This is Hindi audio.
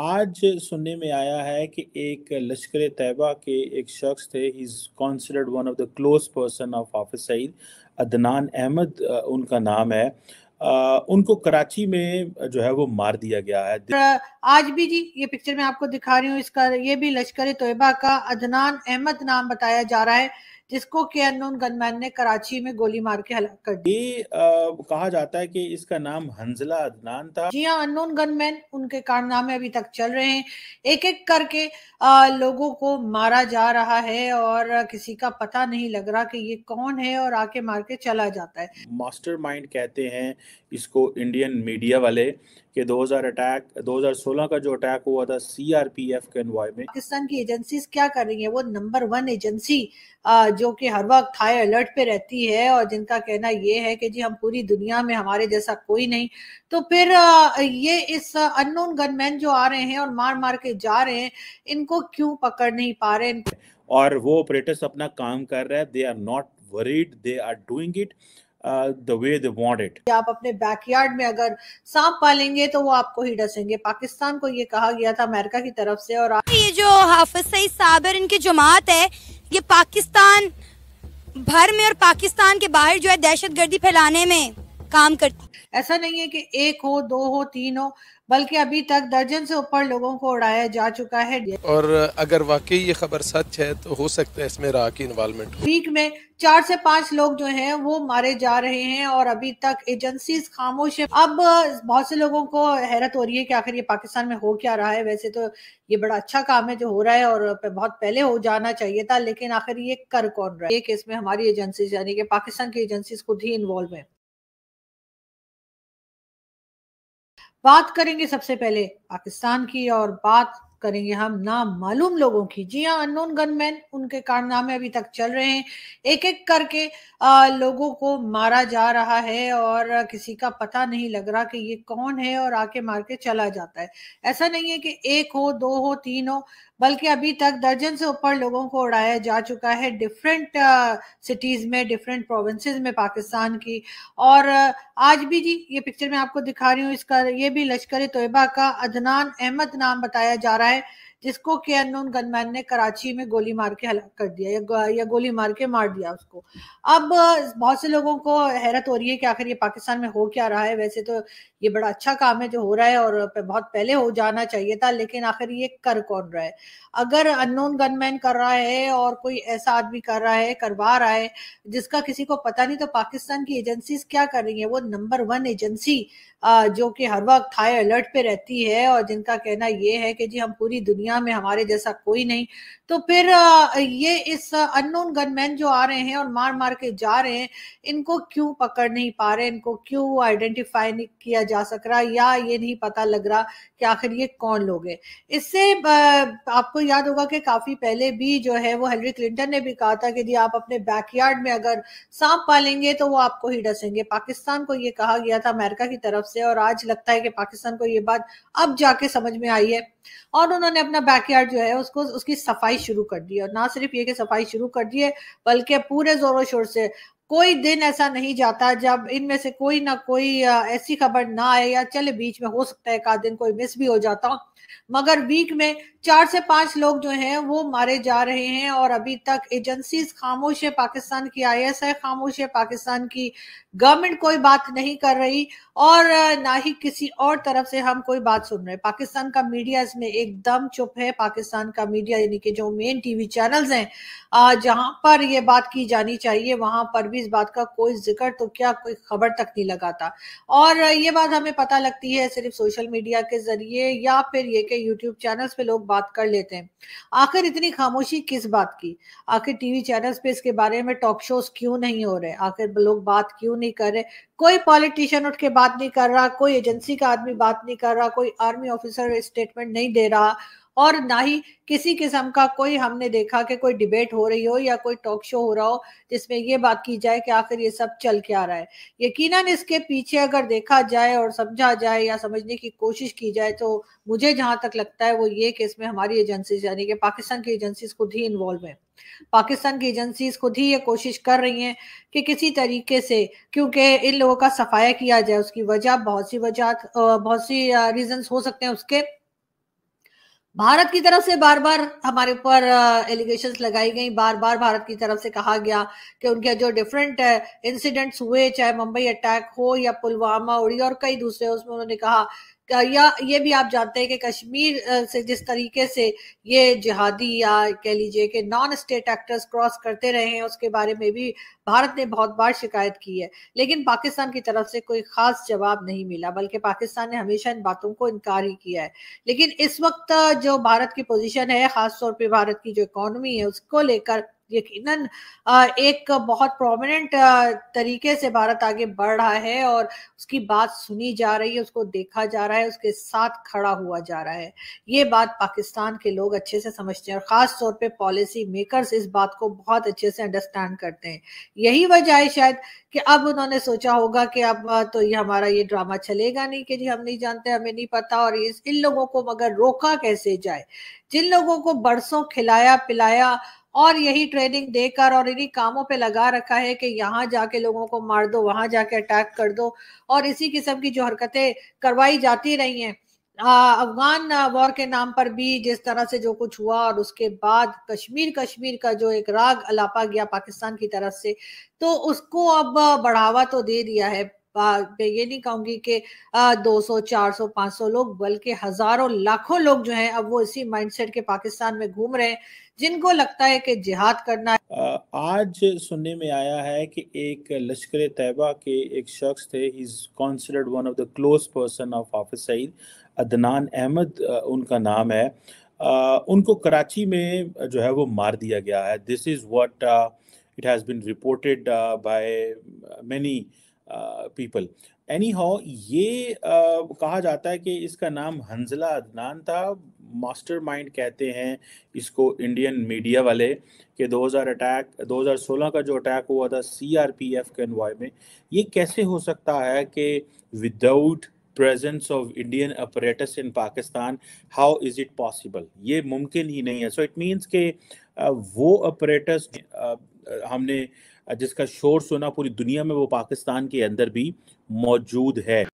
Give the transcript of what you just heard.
आज सुनने में आया है कि एक लश्कर तैबा के एक शख्स थे he is considered one of the close person of Hafiz Saeed Adnan Ahmad उनका नाम है आ, उनको कराची में जो है वो मार दिया गया है आज भी जी ये पिक्चर में आपको दिखा रही हूँ इसका ये भी लश्कर तैयबा का अदनान अहमद नाम बताया जा रहा है जिसको के अनोन गनमैन ने कराची में गोली मार के हलाक कर दी कहा जाता है कि इसका नाम हंजला अदनान था जी हाँ अनोन गनमैन उनके कारनामे अभी तक चल रहे हैं एक एक करके आ, लोगों को मारा जा रहा है और किसी का पता नहीं लग रहा कि ये कौन है और आके मार के चला जाता है मास्टर कहते हैं इसको इंडियन मीडिया वाले के 2000 अटैक 2016 का जो अटैक हुआ था सीआरपीएफ के एनवाय में पाकिस्तान की एजेंसीज क्या कर रही है वो नंबर वन एजेंसी जो कि हर वक्त हाई अलर्ट पे रहती है और जिनका कहना ये है कि जी हम पूरी दुनिया में हमारे जैसा कोई नहीं तो फिर ये इस अननोन गनमैन जो आ रहे हैं और मार मार के जा रहे हैं इनको क्यों पकड़ नहीं पा रहे और वो ऑपरेटर्स अपना काम कर रहे हैं they are not worried they are doing it आप अपने बैकयार्ड में अगर सांप पालेंगे तो वो आपको ही डसेंगे पाकिस्तान को ये कहा गया था अमेरिका की तरफ से और ये जो हाफिज सईद साहब इनकी जमात है ये पाकिस्तान भर में और पाकिस्तान के बाहर जो है दहशत गर्दी फैलाने में काम करती ऐसा नहीं है कि एक हो दो हो तीन हो बल्कि अभी तक दर्जन से ऊपर लोगों को उड़ाया जा चुका है और अगर वाकई ये खबर सच है तो हो सकता है इसमें राह की इन्वॉल्वमेंट वीक में चार से पांच लोग जो हैं वो मारे जा रहे हैं और अभी तक एजेंसीज खामोश है अब बहुत से लोगों को हैरत हो रही है कि आखिर ये पाकिस्तान में हो क्या रहा है वैसे तो ये बड़ा अच्छा काम है जो हो रहा है और बहुत पहले हो जाना चाहिए था लेकिन आखिर ये कर कौन रहा है ये केस में हमारी एजेंसी यानी कि पाकिस्तान की एजेंसीज खुद ही इन्वॉल्व है बात करेंगे सबसे पहले पाकिस्तान की और बात करेंगे हम नाम मालूम लोगों की जी हाँ अननोन गनमैन उनके कारनामे अभी तक चल रहे हैं एक एक करके आ, लोगों को मारा जा रहा है और किसी का पता नहीं लग रहा कि ये कौन है और आके मार के चला जाता है ऐसा नहीं है कि एक हो दो हो तीन हो बल्कि अभी तक दर्जन से ऊपर लोगों को उड़ाया जा चुका है डिफरेंट सिटीज़ uh, में डिफरेंट प्रोविंसेस में पाकिस्तान की और uh, आज भी जी ये पिक्चर में आपको दिखा रही हूँ इसका ये भी लश्कर तोयबा का अदनान अहमद नाम बताया जा रहा है जिसको के अननोन गनमैन ने कराची में गोली मार के हलाक कर दिया या, या गोली मार के मार दिया उसको अब बहुत से लोगों को हैरत हो रही है कि आखिर ये पाकिस्तान में हो क्या रहा है वैसे तो ये बड़ा अच्छा काम है जो हो रहा है और बहुत पहले हो जाना चाहिए था लेकिन आखिर ये कर कौन रहा है अगर अननोन गनमैन कर रहा है और कोई ऐसा आदमी कर रहा है करवा रहा है जिसका किसी को पता नहीं तो पाकिस्तान की एजेंसी क्या कर रही है वो नंबर वन एजेंसी जो कि हर वक्त हाई अलर्ट पे रहती है और जिनका कहना ये है कि जी हम पूरी दुनिया दुनिया में हमारे जैसा कोई नहीं तो फिर ये इस अननोन गनमैन जो आ रहे हैं और मार मार के जा रहे हैं इनको क्यों पकड़ नहीं पा रहे इनको क्यों आइडेंटिफाई नहीं किया जा सक रहा या ये नहीं पता लग रहा कि आखिर ये कौन लोग हैं इससे आपको याद होगा कि काफी पहले भी जो है वो हेलरी क्लिंटन ने भी कहा था कि जी आप अपने बैकयार्ड में अगर सांप पालेंगे तो वो आपको ही डसेंगे पाकिस्तान को ये कहा गया था अमेरिका की तरफ से और आज लगता है कि पाकिस्तान को ये बात अब जाके समझ में आई है और उन्होंने अपना बैकयार्ड जो है उसको उसकी सफाई शुरू कर दी और ना सिर्फ ये कि सफाई शुरू कर दी है बल्कि पूरे जोरों शोर से कोई दिन ऐसा नहीं जाता जब इनमें से कोई ना कोई ऐसी खबर ना आए या चले बीच में हो सकता है एक दिन कोई मिस भी हो जाता मगर वीक में चार से पांच लोग जो हैं वो मारे जा रहे हैं और अभी तक एजेंसीज खामोश है पाकिस्तान की आई एस आई खामोश है पाकिस्तान की गवर्नमेंट कोई बात नहीं कर रही और ना ही किसी और तरफ से हम कोई बात सुन रहे पाकिस्तान का मीडिया इसमें एकदम चुप है पाकिस्तान का मीडिया यानी कि जो मेन टीवी चैनल्स हैं जहां पर ये बात की जानी चाहिए वहां पर भी इस बात का कोई जिक्र तो क्या कोई खबर तक नहीं लगाता और ये बात हमें पता लगती है सिर्फ सोशल मीडिया के जरिए या फिर ये कि यूट्यूब चैनल्स पे लोग बात कर लेते हैं आखिर इतनी खामोशी किस बात की आखिर टीवी चैनल्स पे इसके बारे में टॉक शोज क्यों नहीं हो रहे आखिर लोग बात क्यों नहीं कर रहे कोई पॉलिटिशियन उठ के बात नहीं कर रहा कोई एजेंसी का आदमी बात नहीं कर रहा कोई आर्मी ऑफिसर स्टेटमेंट नहीं दे रहा और ना ही किसी किस्म का कोई हमने देखा कि कोई डिबेट हो रही हो या कोई टॉक शो हो रहा हो जिसमें ये बात की जाए कि आखिर ये सब चल क्या रहा है यकीनन इसके पीछे अगर देखा जाए और समझा जाए या समझने की कोशिश की जाए तो मुझे जहां तक लगता है वो ये कि इसमें हमारी एजेंसीज यानी कि पाकिस्तान की एजेंसीज खुद ही इन्वॉल्व है पाकिस्तान की एजेंसीज खुद ही ये कोशिश कर रही हैं कि किसी तरीके से क्योंकि इन लोगों का सफाया किया जाए उसकी वजह बहुत सी वजह बहुत सी रीजन हो सकते हैं उसके भारत की तरफ से बार बार हमारे ऊपर एलिगेशन लगाई गई बार बार भारत की तरफ से कहा गया कि उनके जो डिफरेंट इंसिडेंट्स हुए चाहे मुंबई अटैक हो या पुलवामा उड़ी और कई दूसरे उसमें उन्होंने कहा या ये भी आप जानते हैं कि कश्मीर से जिस तरीके से ये जिहादी या कह लीजिए कि नॉन स्टेट एक्टर्स क्रॉस करते रहे हैं उसके बारे में भी भारत ने बहुत बार शिकायत की है लेकिन पाकिस्तान की तरफ से कोई खास जवाब नहीं मिला बल्कि पाकिस्तान ने हमेशा इन बातों को इनकार ही किया है लेकिन इस वक्त जो भारत की पोजिशन है खासतौर पर भारत की जो इकोनॉमी है उसको लेकर यकीनन एक बहुत प्रोमिनेंट तरीके से भारत आगे बढ़ रहा है और उसकी बात सुनी जा रही है उसको देखा जा रहा है उसके साथ खड़ा हुआ जा रहा है ये बात पाकिस्तान के लोग अच्छे से समझते हैं और ख़ास तौर पे पॉलिसी मेकर्स इस बात को बहुत अच्छे से अंडरस्टैंड करते हैं यही वजह है शायद कि अब उन्होंने सोचा होगा कि अब तो ये हमारा ये ड्रामा चलेगा नहीं कि जी हम नहीं जानते हमें नहीं पता और इस इन लोगों को मगर रोका कैसे जाए जिन लोगों को बरसों खिलाया पिलाया और यही ट्रेनिंग देकर और इन्हीं कामों पे लगा रखा है कि यहाँ जाके लोगों को मार दो वहां जाके अटैक कर दो और इसी किस्म की जो हरकतें करवाई जाती रही हैं अफगान वॉर के नाम पर भी जिस तरह से जो कुछ हुआ और उसके बाद कश्मीर कश्मीर का जो एक राग अलापा गया पाकिस्तान की तरफ से तो उसको अब बढ़ावा तो दे दिया है मैं ये नहीं कहूंगी कि 200 400 500 लोग बल्कि हजारों लाखों लोग जो हैं अब वो इसी माइंडसेट के पाकिस्तान में घूम रहे हैं जिनको लगता है कि जिहाद करना है आज सुनने में आया है कि एक लश्कर तैयबा के एक शख्स थे close person of Hafiz Saeed Adnan Ahmad उनका नाम है उनको कराची में जो है वो मार दिया गया है this is what it has been reported by many people anyhow ये uh, कहा जाता है कि इसका नाम हंजला अदनान था मास्टर माइंड कहते हैं इसको इंडियन मीडिया वाले कि 2000 अटैक 2016 का जो अटैक हुआ था सी आर पी एफ के अनवाय में ये कैसे हो सकता है कि without presence of Indian apparatus in Pakistan how is it possible ये मुमकिन ही नहीं है सो इट मीन्स के वो अपरेटस हमने जिसका शोर सुना पूरी दुनिया में वो पाकिस्तान के अंदर भी मौजूद है